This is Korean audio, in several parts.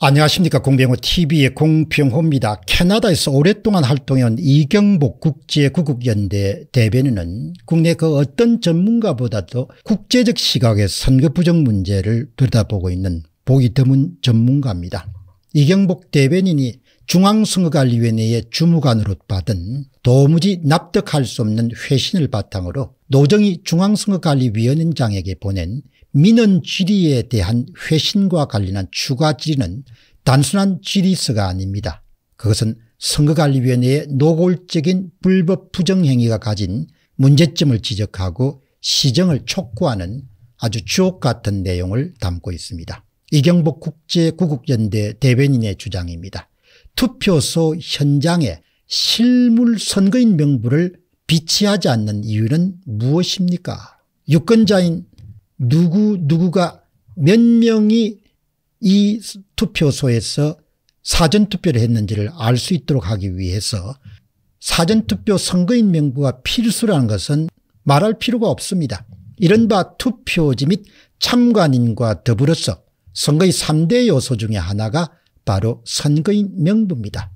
안녕하십니까 공병호TV의 공병호입니다. 캐나다에서 오랫동안 활동해온 이경복 국제구국연대 대변인은 국내 그 어떤 전문가보다도 국제적 시각의 선거 부정 문제를 들여다보고 있는 보기 드문 전문가입니다. 이경복 대변인이 중앙선거관리위원회의 주무관으로 받은 도무지 납득할 수 없는 회신을 바탕으로 노정희 중앙선거관리위원장에게 보낸 민원 질의에 대한 회신과 관련한 추가 질의는 단순한 질의서가 아닙니다. 그것은 선거관리위원회의 노골적인 불법 부정행위가 가진 문제점을 지적하고 시정을 촉구하는 아주 주옥 같은 내용을 담고 있습니다. 이경복 국제구국연대 대변인의 주장입니다. 투표소 현장에 실물 선거인 명부를 비치하지 않는 이유는 무엇입니까? 유권자인 누구 누구가 몇 명이 이 투표소에서 사전투표를 했는지를 알 수 있도록 하기 위해서 사전투표 선거인 명부가 필수라는 것은 말할 필요가 없습니다. 이른바 투표지 및 참관인과 더불어서 선거의 3대 요소 중에 하나가 바로 선거인 명부입니다.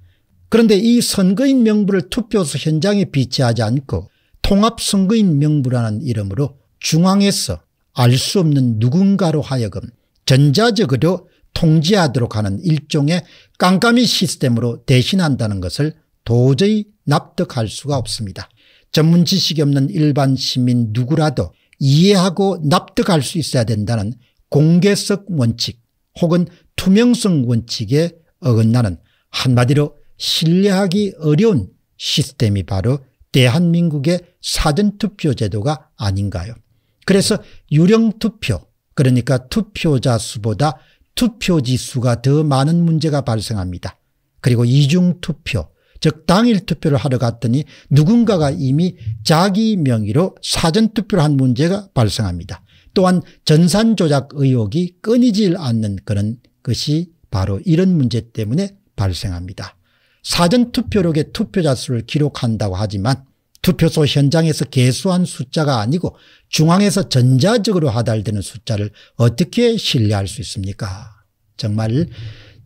그런데 이 선거인 명부를 투표소 현장에 비치하지 않고 통합선거인 명부라는 이름으로 중앙에서 알수 없는 누군가로 하여금 전자적으로 통제하도록 하는 일종의 깜깜이 시스템으로 대신한다는 것을 도저히 납득할 수가 없습니다. 전문 지식이 없는 일반 시민 누구라도 이해하고 납득할 수 있어야 된다는 공개성 원칙 혹은 투명성 원칙에 어긋나는 한마디로 신뢰하기 어려운 시스템이 바로 대한민국의 사전투표 제도가 아닌가요 그래서 유령 투표 그러니까 투표자 수보다 투표지 수가 더 많은 문제가 발생합니다. 그리고 이중투표 즉 당일 투표를 하러 갔더니 누군가가 이미 자기 명의로 사전투표를 한 문제가 발생합니다. 또한 전산조작 의혹이 끊이질 않는 그런 것이 바로 이런 문제 때문에 발생합니다. 사전투표록에 투표자 수를 기록한다고 하지만 투표소 현장에서 개수한 숫자가 아니고 중앙에서 전자적으로 하달되는 숫자를 어떻게 신뢰할 수 있습니까 정말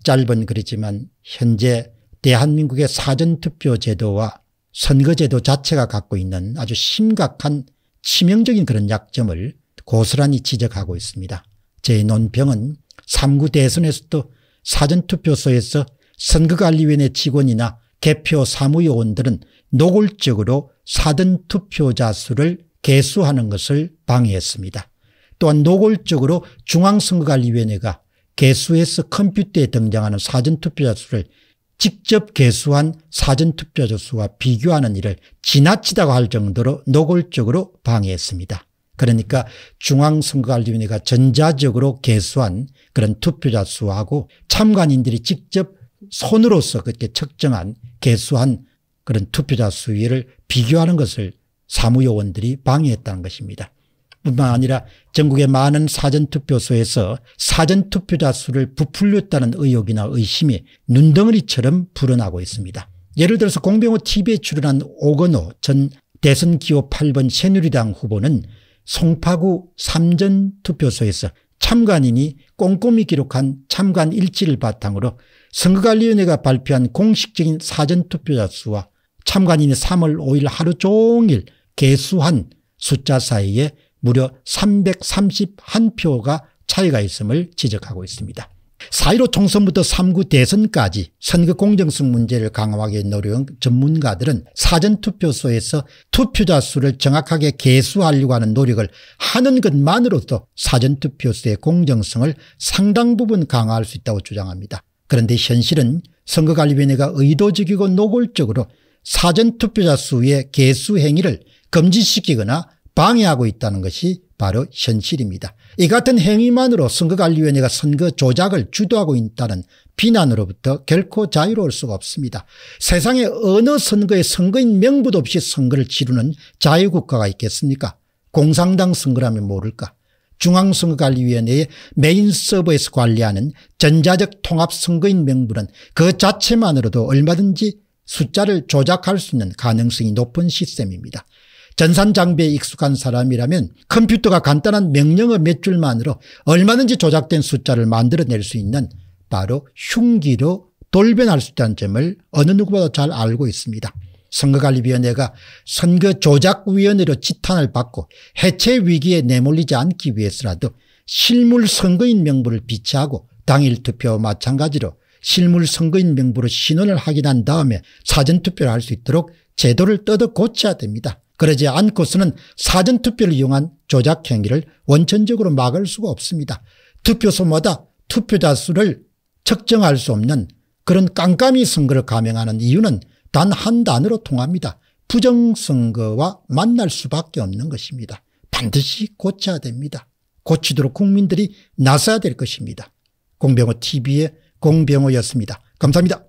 짧은 글이지만 현재 대한민국의 사전투표 제도와 선거제도 자체가 갖고 있는 아주 심각한 치명적인 그런 약점을 고스란히 지적하고 있습니다. 제 논평은 3구 대선에서도 사전투표소에서 선거관리위원회 직원이나 개표 사무요원들은 노골적으로 사전 투표자 수를 개수하는 것을 방해했습니다. 또한 노골적으로 중앙선거관리위원회가 개수에서 컴퓨터에 등장하는 사전투표자 수를 직접 개수한 사전투표자 수와 비교하는 일을 지나치다고 할 정도로 노골적으로 방해했습니다. 그러니까 중앙선거관리위원회가 전자적으로 개수한 그런 투표자 수하고 참관인들이 직접 손으로서 그렇게 측정한 개수한 그런 투표자 수위를 비교하는 것을 사무요원들이 방해했다는 것입니다. 뿐만 아니라 전국의 많은 사전투표소에서 사전투표자 수를 부풀렸다는 의혹이나 의심이 눈덩어리처럼 불어나고 있습니다. 예를 들어서 공병호 TV에 출연한 오건호 전 대선기호 8번 새누리당 후보는 송파구 삼전투표소에서 참관인이 꼼꼼히 기록한 참관 일지를 바탕으로 선거관리위원회가 발표한 공식적인 사전투표자 수와 참관인이 3월 5일 하루 종일 개수한 숫자 사이에 무려 331표가 차이가 있음을 지적하고 있습니다. 4.15 총선부터 3구 대선까지 선거 공정성 문제를 강화하기 노력한 전문가들은 사전투표소에서 투표자 수를 정확하게 개수하려고 하는 노력을 하는 것만으로도 사전투표소의 공정성을 상당 부분 강화할 수 있다고 주장합니다. 그런데 현실은 선거관리위원회가 의도적이고 노골적으로 사전투표자 수의 개수 행위를 금지시키거나 방해하고 있다는 것이 바로 현실입니다. 이 같은 행위만으로 선거관리위원회가 선거 조작을 주도하고 있다는 비난으로부터 결코 자유로울 수가 없습니다. 세상에 어느 선거에 선거인 명부도 없이 선거를 치르는 자유국가가 있겠습니까? 공산당 선거라면 모를까? 중앙선거관리위원회의 메인 서버에서 관리하는 전자적 통합선거인 명부는 그 자체만으로도 얼마든지 숫자를 조작할 수 있는 가능성이 높은 시스템입니다. 전산 장비에 익숙한 사람이라면 컴퓨터가 간단한 명령어 몇 줄만으로 얼마든지 조작된 숫자를 만들어낼 수 있는 바로 흉기로 돌변할 수 있다는 점을 어느 누구보다 잘 알고 있습니다. 선거관리위원회가 선거조작위원회로 지탄을 받고 해체 위기에 내몰리지 않기 위해서라도 실물 선거인 명부를 비치하고 당일 투표와 마찬가지로 실물 선거인 명부로 신원을 확인한 다음에 사전투표를 할 수 있도록 제도를 뜯어 고쳐야 됩니다. 그러지 않고서는 사전투표를 이용한 조작 행위를 원천적으로 막을 수가 없습니다. 투표소마다 투표자 수를 측정할 수 없는 그런 깜깜이 선거를 감행하는 이유는 단 한 단어로 통합니다. 부정선거와 만날 수밖에 없는 것입니다. 반드시 고쳐야 됩니다. 고치도록 국민들이 나서야 될 것입니다. 공병호 TV의 공병호였습니다. 감사합니다.